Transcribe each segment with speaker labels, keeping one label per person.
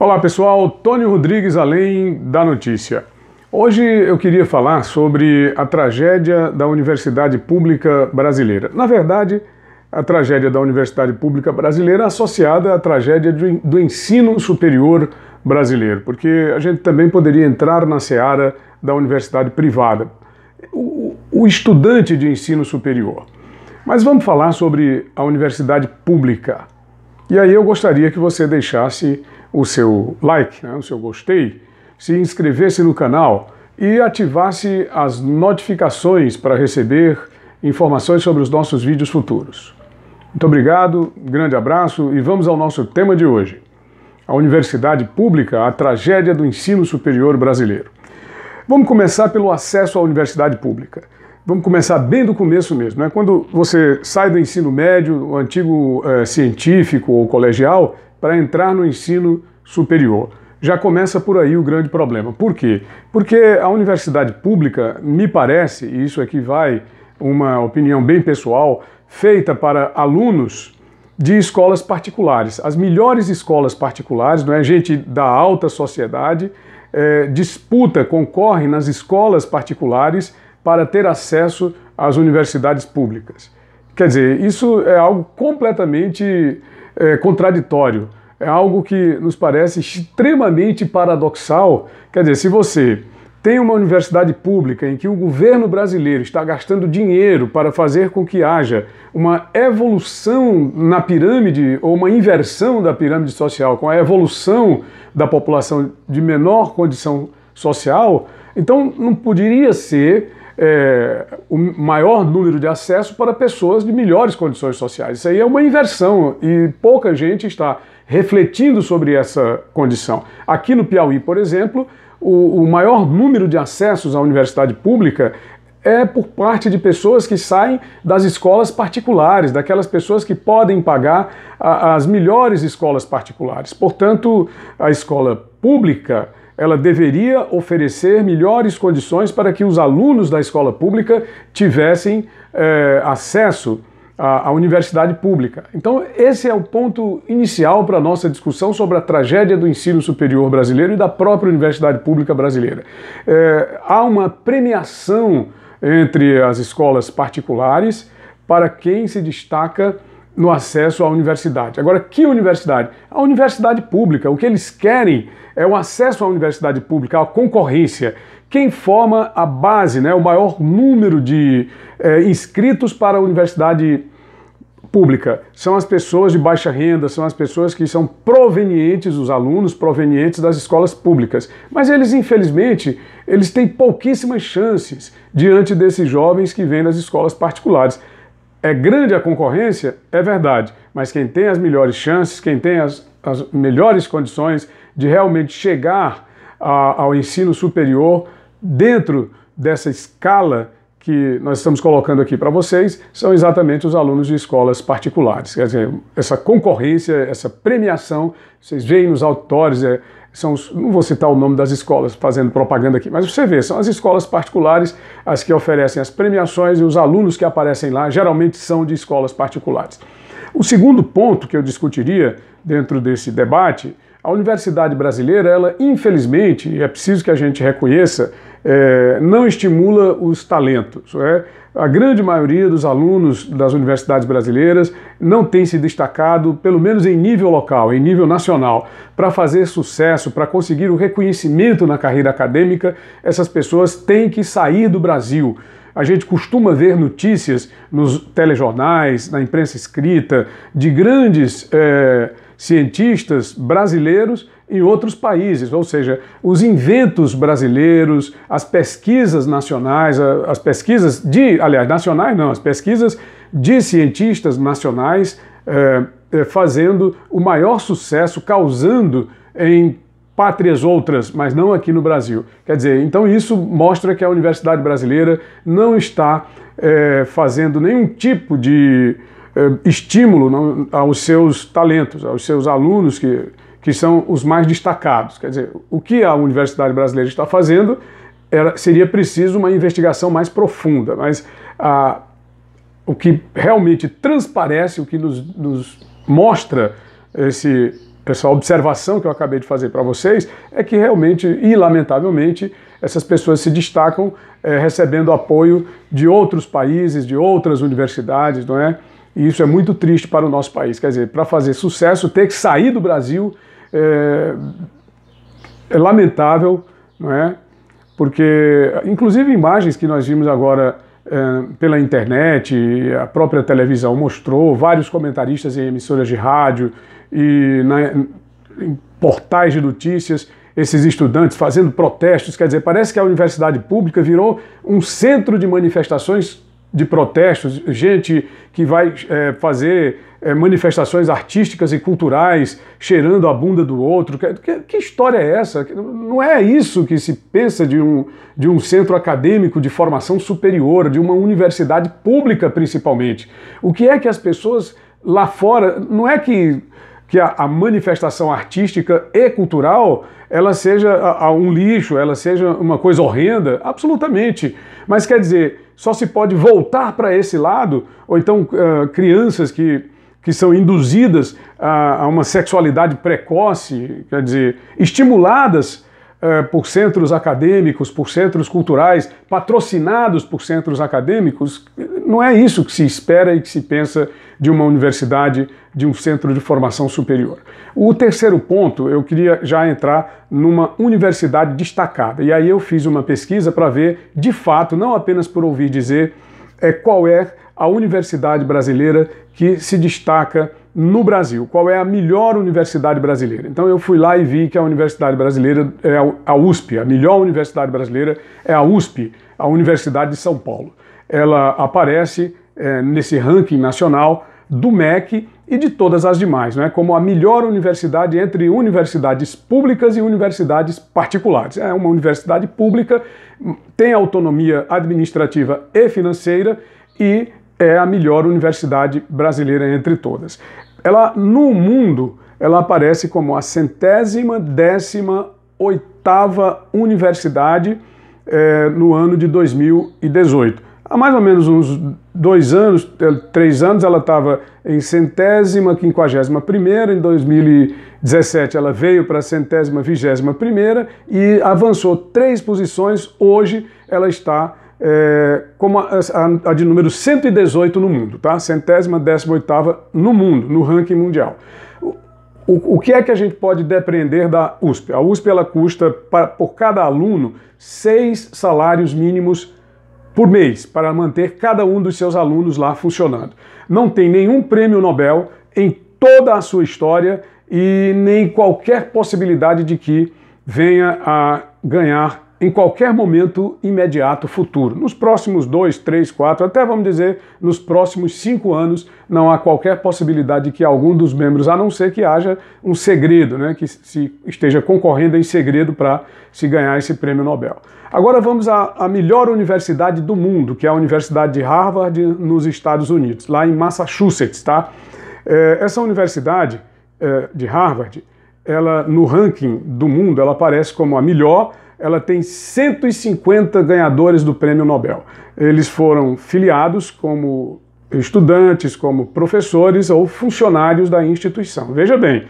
Speaker 1: Olá pessoal, Tony Rodrigues além da notícia. Hoje eu queria falar sobre a tragédia da Universidade Pública Brasileira. Na verdade, a tragédia da Universidade Pública Brasileira associada à tragédia do ensino superior brasileiro, porque a gente também poderia entrar na seara da universidade privada, o, estudante de ensino superior. Mas vamos falar sobre a universidade pública. E aí eu gostaria que você deixasse o seu like, né, o seu gostei, se inscrevesse no canal e ativasse as notificações para receber informações sobre os nossos vídeos futuros. Muito obrigado, grande abraço e vamos ao nosso tema de hoje. A universidade pública, a tragédia do ensino superior brasileiro. Vamos começar pelo acesso à universidade pública. Vamos começar bem do começo mesmo, né? Quando você sai do ensino médio, o antigo é, científico ou colegial, para entrar no ensino superior. Já começa por aí o grande problema. Por quê? Porque a universidade pública, me parece, e isso aqui vai uma opinião bem pessoal, feita para alunos de escolas particulares. As melhores escolas particulares, não é gente da alta sociedade, é, disputa, concorre nas escolas particulares para ter acesso às universidades públicas. Quer dizer, isso é algo completamente é, contraditório, é algo que nos parece extremamente paradoxal. Quer dizer, se você tem uma universidade pública em que o governo brasileiro está gastando dinheiro para fazer com que haja uma evolução na pirâmide ou uma inversão da pirâmide social, com a evolução da população de menor condição social, então não poderia ser é, o maior número de acesso para pessoas de melhores condições sociais. Isso aí é uma inversão e pouca gente está refletindo sobre essa condição. Aqui no Piauí, por exemplo, o, o maior número de acessos à universidade pública é por parte de pessoas que saem das escolas particulares, daquelas pessoas que podem pagar a, as melhores escolas particulares. Portanto, a escola pública ela deveria oferecer melhores condições para que os alunos da escola pública tivessem é, acesso à, à, universidade pública. Então, esse é o ponto inicial para a nossa discussão sobre a tragédia do ensino superior brasileiro e da própria universidade pública brasileira. É, há uma premiação entre as escolas particulares para quem se destaca no acesso à universidade. Agora, que universidade? A universidade pública. O que eles querem é o acesso à universidade pública, a concorrência. Quem forma a base, né, o maior número de é, inscritos para a universidade pública são as pessoas de baixa renda, são as pessoas que são provenientes, os alunos provenientes das escolas públicas. Mas eles, infelizmente, eles têm pouquíssimas chances diante desses jovens que vêm das escolas particulares é grande a concorrência, é verdade, mas quem tem as melhores chances, quem tem as, as melhores condições de realmente chegar a, ao ensino superior dentro dessa escala que nós estamos colocando aqui para vocês são exatamente os alunos de escolas particulares. Quer dizer, essa concorrência, essa premiação, vocês veem nos auditórios, é, são os, não vou citar o nome das escolas fazendo propaganda aqui, mas você vê, são as escolas particulares as que oferecem as premiações e os alunos que aparecem lá geralmente são de escolas particulares. O segundo ponto que eu discutiria dentro desse debate, a universidade brasileira, ela infelizmente, é preciso que a gente reconheça, é, não estimula os talentos. É? A grande maioria dos alunos das universidades brasileiras não tem se destacado, pelo menos em nível local, em nível nacional. Para fazer sucesso, para conseguir o reconhecimento na carreira acadêmica, essas pessoas têm que sair do Brasil. A gente costuma ver notícias nos telejornais, na imprensa escrita, de grandes. É, cientistas brasileiros em outros países, ou seja, os inventos brasileiros, as pesquisas nacionais, as pesquisas de, aliás, nacionais não, as pesquisas de cientistas nacionais é, fazendo o maior sucesso, causando em pátrias outras, mas não aqui no Brasil. Quer dizer, então isso mostra que a universidade brasileira não está é, fazendo nenhum tipo de é, estímulo aos seus talentos, aos seus alunos que, que são os mais destacados. Quer dizer, o que a Universidade Brasileira está fazendo era, seria preciso uma investigação mais profunda, mas o que realmente transparece, o que nos, nos mostra esse, essa observação que eu acabei de fazer para vocês, é que realmente e lamentavelmente essas pessoas se destacam é, recebendo apoio de outros países, de outras universidades, não é? E isso é muito triste para o nosso país. Quer dizer, para fazer sucesso, ter que sair do Brasil é, é lamentável, não é? Porque, inclusive, imagens que nós vimos agora é, pela internet, a própria televisão mostrou, vários comentaristas em emissoras de rádio e na, em portais de notícias, esses estudantes fazendo protestos. Quer dizer, parece que a universidade pública virou um centro de manifestações de protestos, gente que vai é, fazer é, manifestações artísticas e culturais cheirando a bunda do outro. Que, que, história é essa? Não é isso que se pensa de um, de um centro acadêmico de formação superior, de uma universidade pública principalmente. O que é que as pessoas lá fora. Não é que, que a, a manifestação artística e cultural ela seja a, a um lixo, ela seja uma coisa horrenda, absolutamente. Mas quer dizer só se pode voltar para esse lado, ou então uh, crianças que, que são induzidas a, a, uma sexualidade precoce, quer dizer, estimuladas eh, por centros acadêmicos, por centros culturais, patrocinados por centros acadêmicos, não é isso que se espera e que se pensa de uma universidade, de um centro de formação superior. O terceiro ponto, eu queria já entrar numa universidade destacada. E aí eu fiz uma pesquisa para ver, de fato, não apenas por ouvir dizer, é, qual é a universidade brasileira que se destaca no Brasil, qual é a melhor universidade brasileira. Então eu fui lá e vi que a universidade brasileira é a USP, a melhor universidade brasileira é a USP, a Universidade de São Paulo. Ela aparece é, nesse ranking nacional do MEC e de todas as demais, né? como a melhor universidade entre universidades públicas e universidades particulares. É uma universidade pública, tem autonomia administrativa e financeira e é a melhor universidade brasileira entre todas. Ela, no mundo, ela aparece como a centésima décima oitava universidade é, no ano de 2018. Há mais ou menos uns dois anos, eh, três anos, ela estava em centésima, quinquagésima primeira, em 2017 ela veio para a centésima, vigésima primeira e avançou três posições, hoje ela está é, como a, a, a, de número 118 no mundo, tá? Centésima, décima oitava no mundo, no ranking mundial. O, o, o, que é que a gente pode depreender da USP? A USP ela custa por cada aluno seis salários mínimos por mês para manter cada um dos seus alunos lá funcionando. Não tem nenhum prêmio Nobel em toda a sua história e nem qualquer possibilidade de que venha a ganhar em qualquer momento imediato futuro. Nos próximos dois, três, quatro, até vamos dizer nos próximos cinco anos, não há qualquer possibilidade que algum dos membros, a não ser que haja um segredo, né, que se esteja concorrendo em segredo para se ganhar esse prêmio Nobel. Agora vamos à, à melhor universidade do mundo, que é a Universidade de Harvard, nos Estados Unidos, lá em Massachusetts, tá? É, essa universidade é, de Harvard, ela no ranking do mundo, ela aparece como a melhor ela tem 150 ganhadores do Prêmio Nobel. Eles foram filiados como estudantes, como professores ou funcionários da instituição. Veja bem,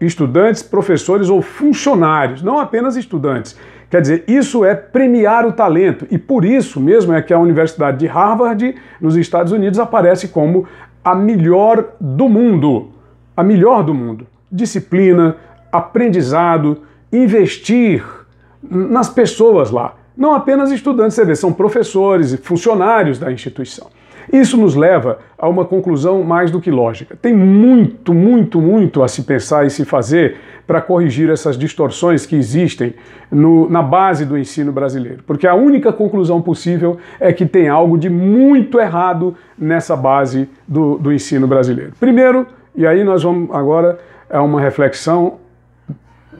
Speaker 1: estudantes, professores ou funcionários, não apenas estudantes. Quer dizer, isso é premiar o talento e por isso mesmo é que a Universidade de Harvard, nos Estados Unidos, aparece como a melhor do mundo. A melhor do mundo. Disciplina, aprendizado, investir nas pessoas lá. Não apenas estudantes, você vê, são professores e funcionários da instituição. Isso nos leva a uma conclusão mais do que lógica. Tem muito, muito, muito a se pensar e se fazer para corrigir essas distorções que existem no, na base do ensino brasileiro, porque a única conclusão possível é que tem algo de muito errado nessa base do, do ensino brasileiro. Primeiro, e aí nós vamos agora a uma reflexão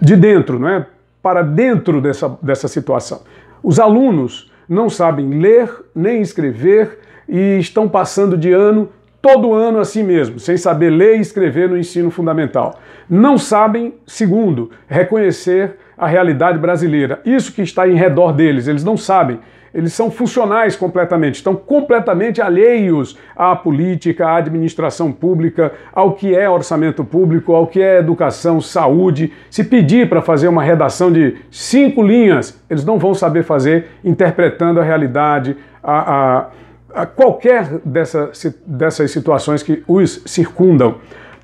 Speaker 1: de dentro, não é? para dentro dessa, dessa situação. Os alunos não sabem ler nem escrever e estão passando de ano todo ano assim mesmo, sem saber ler e escrever no ensino fundamental. Não sabem, segundo, reconhecer a realidade brasileira. Isso que está em redor deles, eles não sabem. Eles são funcionais completamente, estão completamente alheios à política, à administração pública, ao que é orçamento público, ao que é educação, saúde. Se pedir para fazer uma redação de cinco linhas, eles não vão saber fazer interpretando a realidade, a, a qualquer dessa, dessas situações que os circundam.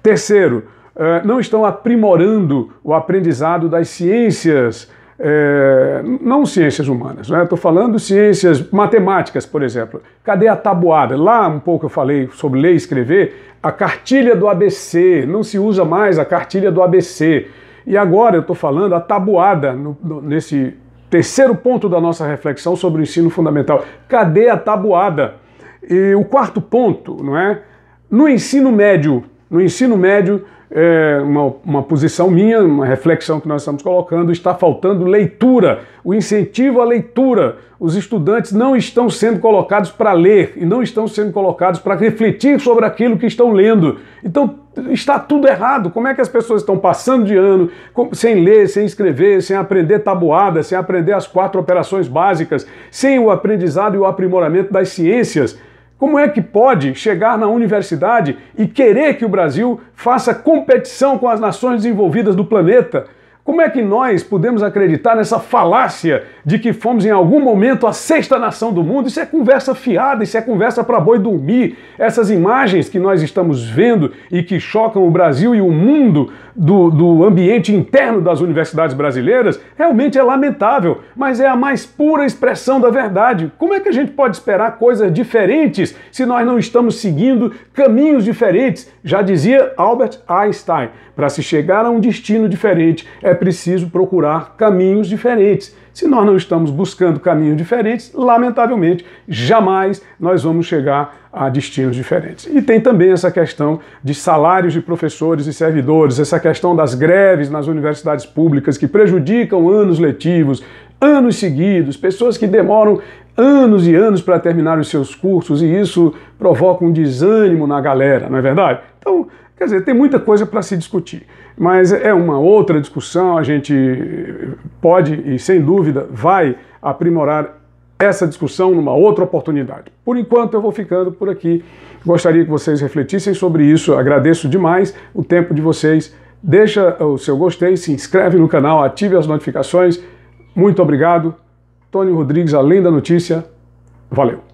Speaker 1: Terceiro, eh, não estão aprimorando o aprendizado das ciências, eh, não ciências humanas, né? estou falando ciências matemáticas, por exemplo. Cadê a tabuada? Lá um pouco eu falei sobre ler e escrever, a cartilha do ABC, não se usa mais a cartilha do ABC. E agora eu estou falando a tabuada nesse terceiro ponto da nossa reflexão sobre o ensino fundamental. Cadê a tabuada? E o quarto ponto, não é? No ensino médio no ensino médio, é uma, uma posição minha, uma reflexão que nós estamos colocando, está faltando leitura, o incentivo à leitura. Os estudantes não estão sendo colocados para ler e não estão sendo colocados para refletir sobre aquilo que estão lendo. Então, está tudo errado. Como é que as pessoas estão passando de ano sem ler, sem escrever, sem aprender tabuada, sem aprender as quatro operações básicas, sem o aprendizado e o aprimoramento das ciências? Como é que pode chegar na universidade e querer que o Brasil faça competição com as nações desenvolvidas do planeta como é que nós podemos acreditar nessa falácia de que fomos em algum momento a sexta nação do mundo? Isso é conversa fiada, isso é conversa para boi dormir. Essas imagens que nós estamos vendo e que chocam o Brasil e o mundo do, do ambiente interno das universidades brasileiras realmente é lamentável, mas é a mais pura expressão da verdade. Como é que a gente pode esperar coisas diferentes se nós não estamos seguindo caminhos diferentes? Já dizia Albert Einstein: para se chegar a um destino diferente é preciso procurar caminhos diferentes. Se nós não estamos buscando caminhos diferentes, lamentavelmente, jamais nós vamos chegar a destinos diferentes. E tem também essa questão de salários de professores e servidores, essa questão das greves nas universidades públicas que prejudicam anos letivos, anos seguidos, pessoas que demoram anos e anos para terminar os seus cursos e isso provoca um desânimo na galera, não é verdade? Então, Quer dizer, tem muita coisa para se discutir, mas é uma outra discussão, a gente eh, pode e sem dúvida vai aprimorar essa discussão numa outra oportunidade. Por enquanto eu vou ficando por aqui. Gostaria que vocês refletissem sobre isso. Agradeço demais o tempo de vocês. Deixa o seu gostei, se inscreve no canal, ative as notificações. Muito obrigado. Tony Rodrigues, além da notícia. Valeu.